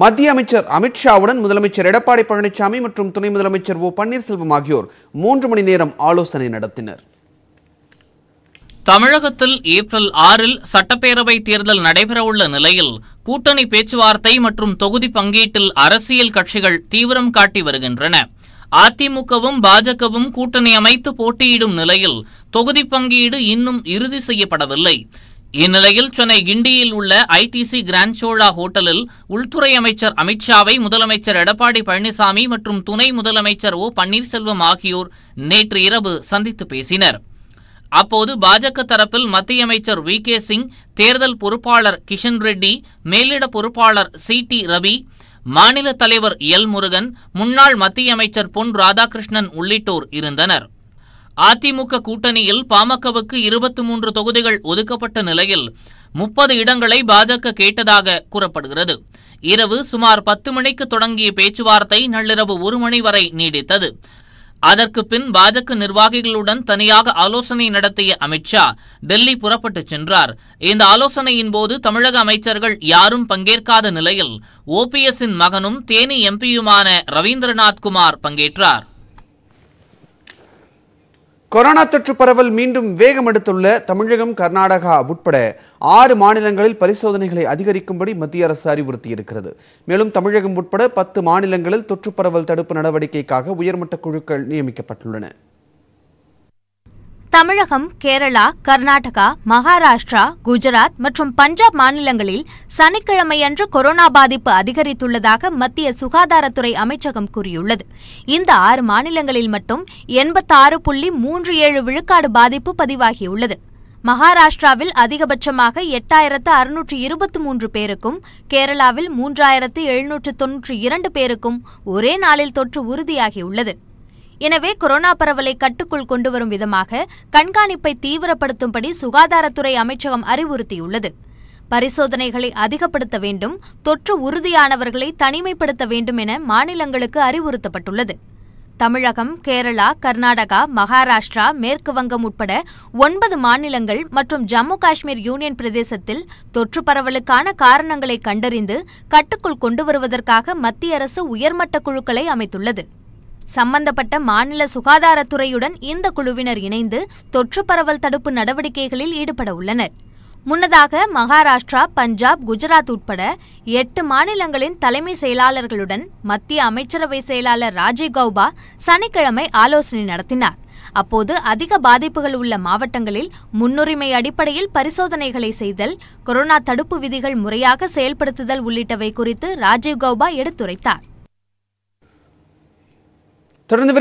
மத்திய அமைச்சர் அமித்ஷாவுடன் முதலமைச்சர் எடப்பாடி பழனிசாமி மற்றும் துணை முதலமைச்சர் ஓ பன்னீர்செல்வம் ஆகியோர் மூன்று மணி நேரம் ஆலோசனை நடத்தினர் தமிழகத்தில் ஏப்ரல் ஆறில் சட்டப்பேரவை தேர்தல் நடைபெறவுள்ள நிலையில் கூட்டணி பேச்சுவார்த்தை மற்றும் தொகுதி பங்கீட்டில் அரசியல் கட்சிகள் தீவிரம் காட்டி வருகின்றன அதிமுகவும் பாஜகவும் கூட்டணி அமைத்து போட்டியிடும் நிலையில் தொகுதி பங்கீடு இன்னும் இறுதி செய்யப்படவில்லை இந்நிலையில் சென்னை கிண்டியில் உள்ள ஐடிசி கிராண்ட் ஹோட்டலில் உள்துறை அமைச்சர் அமித்ஷாவை முதலமைச்சர் எடப்பாடி பழனிசாமி மற்றும் துணை முதலமைச்சர் ஓ பன்னீர்செல்வம் ஆகியோர் நேற்று இரவு சந்தித்து பேசினர் அப்போது பாஜக தரப்பில் மத்திய அமைச்சர் வி கே சிங் தேர்தல் பொறுப்பாளர் கிஷன் ரெட்டி மேலிட பொறுப்பாளர் சி டி ரவி மாநில தலைவர் எல் முருகன் முன்னாள் மத்திய அமைச்சர் பொன் ராதாகிருஷ்ணன் உள்ளிட்டோர் இருந்தனர் அதிமுக கூட்டணியில் பாமகவுக்கு இருபத்தி மூன்று தொகுதிகள் ஒதுக்கப்பட்ட நிலையில் முப்பது இடங்களை பாஜக கேட்டதாக கூறப்படுகிறது இரவு சுமார் பத்து மணிக்கு தொடங்கிய பேச்சுவார்த்தை நள்ளிரவு ஒரு மணி வரை நீடித்தது அதற்கு பின் பாஜக நிர்வாகிகளுடன் தனியாக ஆலோசனை நடத்திய அமித்ஷா டெல்லி புறப்பட்டுச் சென்றார் இந்த ஆலோசனையின் போது தமிழக அமைச்சர்கள் யாரும் பங்கேற்காத நிலையில் ஓபிஎஸ்ஸின் மகனும் தேனி எம்பியுமான ரவீந்திரநாத் குமார் பங்கேற்றார் கொரோனா தொற்று பரவல் மீண்டும் வேகம் எடுத்துள்ள தமிழகம் கர்நாடகா உட்பட ஆறு மாநிலங்களில் பரிசோதனைகளை அதிகரிக்கும்படி மத்திய அரசு அறிவுறுத்தியிருக்கிறது மேலும் தமிழகம் உட்பட பத்து மாநிலங்களில் தொற்று பரவல் தடுப்பு நடவடிக்கைக்காக உயர்மட்ட குழுக்கள் நியமிக்கப்பட்டுள்ளன தமிழகம் கேரளா கர்நாடகா மகாராஷ்டிரா குஜராத் மற்றும் பஞ்சாப் மாநிலங்களில் சனிக்கிழமையன்று கொரோனா பாதிப்பு அதிகரித்துள்ளதாக மத்திய சுகாதாரத்துறை அமைச்சகம் கூறியுள்ளது இந்த ஆறு மாநிலங்களில் மட்டும் எண்பத்தாறு புள்ளி மூன்று ஏழு விழுக்காடு பாதிப்பு பதிவாகியுள்ளது மகாராஷ்டிராவில் அதிகபட்சமாக எட்டாயிரத்து அறுநூற்று இருபத்தி மூன்று பேருக்கும் கேரளாவில் மூன்றாயிரத்து எழுநூற்று தொன்னூற்று இரண்டு பேருக்கும் ஒரே நாளில் தொற்று உறுதியாகியுள்ளது எனவே கொரோனா பரவலை கட்டுக்குள் கொண்டுவரும் விதமாக கண்காணிப்பை தீவிரப்படுத்தும்படி சுகாதாரத்துறை அமைச்சகம் அறிவுறுத்தியுள்ளது பரிசோதனைகளை அதிகப்படுத்த வேண்டும் தொற்று உறுதியானவர்களை தனிமைப்படுத்த வேண்டும் என மாநிலங்களுக்கு அறிவுறுத்தப்பட்டுள்ளது தமிழகம் கேரளா கர்நாடகா மகாராஷ்டிரா மேற்கு வங்கம் உட்பட ஒன்பது மாநிலங்கள் மற்றும் ஜம்மு காஷ்மீர் யூனியன் பிரதேசத்தில் தொற்று பரவலுக்கான காரணங்களை கண்டறிந்து கட்டுக்குள் கொண்டு வருவதற்காக மத்திய அரசு உயர்மட்ட குழுக்களை அமைத்துள்ளது சம்பந்தப்பட்ட மாநில சுகாதாரத்துறையுடன் இந்த குழுவினர் இணைந்து தொற்று பரவல் தடுப்பு நடவடிக்கைகளில் ஈடுபட உள்ளனர் முன்னதாக மகாராஷ்டிரா பஞ்சாப் குஜராத் உட்பட எட்டு மாநிலங்களின் தலைமை செயலாளர்களுடன் மத்திய அமைச்சரவை செயலாளர் ராஜீவ் கௌபா சனிக்கிழமை ஆலோசனை நடத்தினார் அப்போது அதிக பாதிப்புகள் உள்ள மாவட்டங்களில் முன்னுரிமை அடிப்படையில் பரிசோதனைகளை செய்தல் கொரோனா தடுப்பு விதிகள் முறையாக செயல்படுத்துதல் உள்ளிட்டவை குறித்து ராஜீவ் கௌபா எடுத்துரைத்தார் Turn the